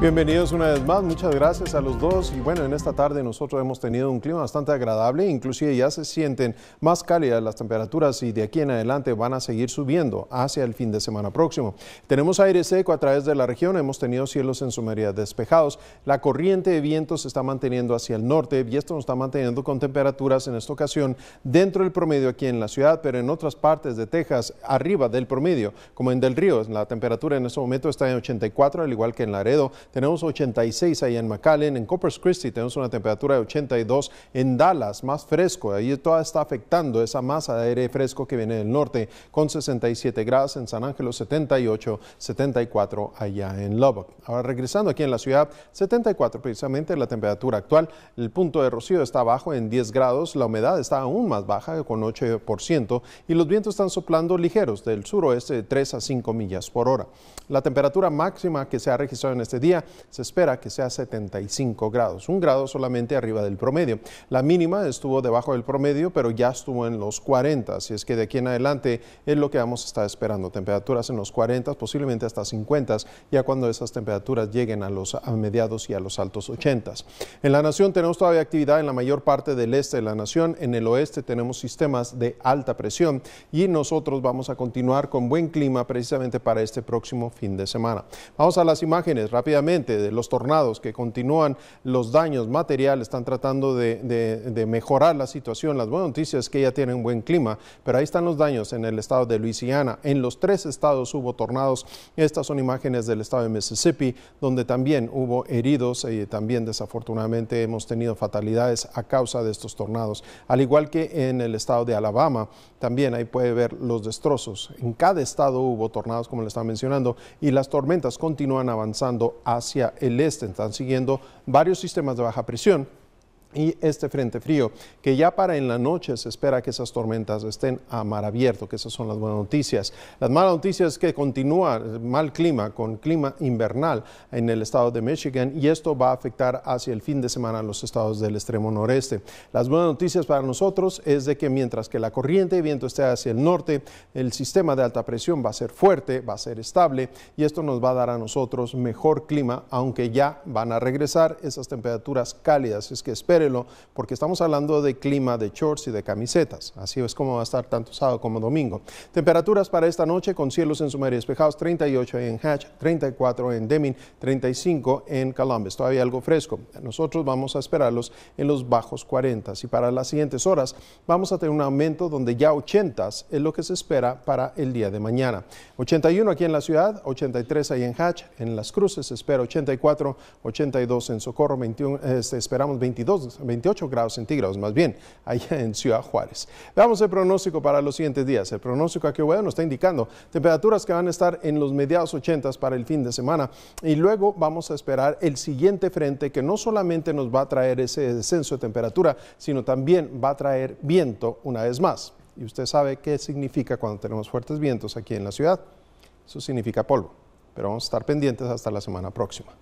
Bienvenidos una vez más, muchas gracias a los dos y bueno, en esta tarde nosotros hemos tenido un clima bastante agradable, inclusive ya se sienten más cálidas las temperaturas y de aquí en adelante van a seguir subiendo hacia el fin de semana próximo. Tenemos aire seco a través de la región, hemos tenido cielos en su mayoría despejados, la corriente de viento se está manteniendo hacia el norte y esto nos está manteniendo con temperaturas en esta ocasión dentro del promedio aquí en la ciudad, pero en otras partes de Texas arriba del promedio, como en Del Río, la temperatura en este momento está en 84, al igual que en Laredo, tenemos 86 ahí en McAllen, en Coppers Christi tenemos una temperatura de 82, en Dallas más fresco, ahí toda está afectando esa masa de aire fresco que viene del norte, con 67 grados en San Ángelo, 78, 74 allá en Lubbock. Ahora regresando aquí en la ciudad, 74 precisamente la temperatura actual, el punto de rocío está bajo en 10 grados, la humedad está aún más baja con 8% y los vientos están soplando ligeros del suroeste de 3 a 5 millas por hora. La temperatura máxima que se ha registrado en este día se espera que sea 75 grados, un grado solamente arriba del promedio. La mínima estuvo debajo del promedio, pero ya estuvo en los 40, así es que de aquí en adelante es lo que vamos a estar esperando, temperaturas en los 40, posiblemente hasta 50, ya cuando esas temperaturas lleguen a los a mediados y a los altos 80. En la nación tenemos todavía actividad en la mayor parte del este de la nación, en el oeste tenemos sistemas de alta presión y nosotros vamos a continuar con buen clima precisamente para este próximo fin de semana. Vamos a las imágenes rápidamente de los tornados que continúan los daños materiales, están tratando de, mejorar la situación. Las buenas noticias es que ya tienen buen clima, pero ahí están los daños en el estado de Luisiana. En los tres estados hubo tornados. Estas son imágenes del estado de Mississippi, donde también hubo heridos y eh, también desafortunadamente hemos tenido fatalidades a causa de estos tornados. Al igual que en el estado de Alabama, también ahí puede ver los destrozos. En cada estado hubo tornados, como le estaba mencionando, y las tormentas continúan avanzando a hacia el este. Están siguiendo varios sistemas de baja presión y este frente frío, que ya para en la noche se espera que esas tormentas estén a mar abierto, que esas son las buenas noticias. Las malas noticias es que continúa mal clima, con clima invernal en el estado de Michigan, y esto va a afectar hacia el fin de semana a los estados del extremo noreste. Las buenas noticias para nosotros es de que mientras que la corriente de viento esté hacia el norte, el sistema de alta presión va a ser fuerte, va a ser estable, y esto nos va a dar a nosotros mejor clima, aunque ya van a regresar esas temperaturas cálidas, es que espero porque estamos hablando de clima de shorts y de camisetas. Así es como va a estar tanto sábado como domingo. Temperaturas para esta noche con cielos en su mayoría despejados, 38 en Hatch, 34 en Deming, 35 en Columbus. Todavía algo fresco. Nosotros vamos a esperarlos en los bajos 40 y para las siguientes horas vamos a tener un aumento donde ya 80 es lo que se espera para el día de mañana. 81 aquí en la ciudad, 83 ahí en Hatch, en Las Cruces espera 84, 82 en Socorro, 21, este, esperamos 22 28 grados centígrados más bien, allá en Ciudad Juárez. Veamos el pronóstico para los siguientes días. El pronóstico aquí, nos está indicando temperaturas que van a estar en los mediados 80 para el fin de semana y luego vamos a esperar el siguiente frente que no solamente nos va a traer ese descenso de temperatura, sino también va a traer viento una vez más. Y usted sabe qué significa cuando tenemos fuertes vientos aquí en la ciudad. Eso significa polvo, pero vamos a estar pendientes hasta la semana próxima.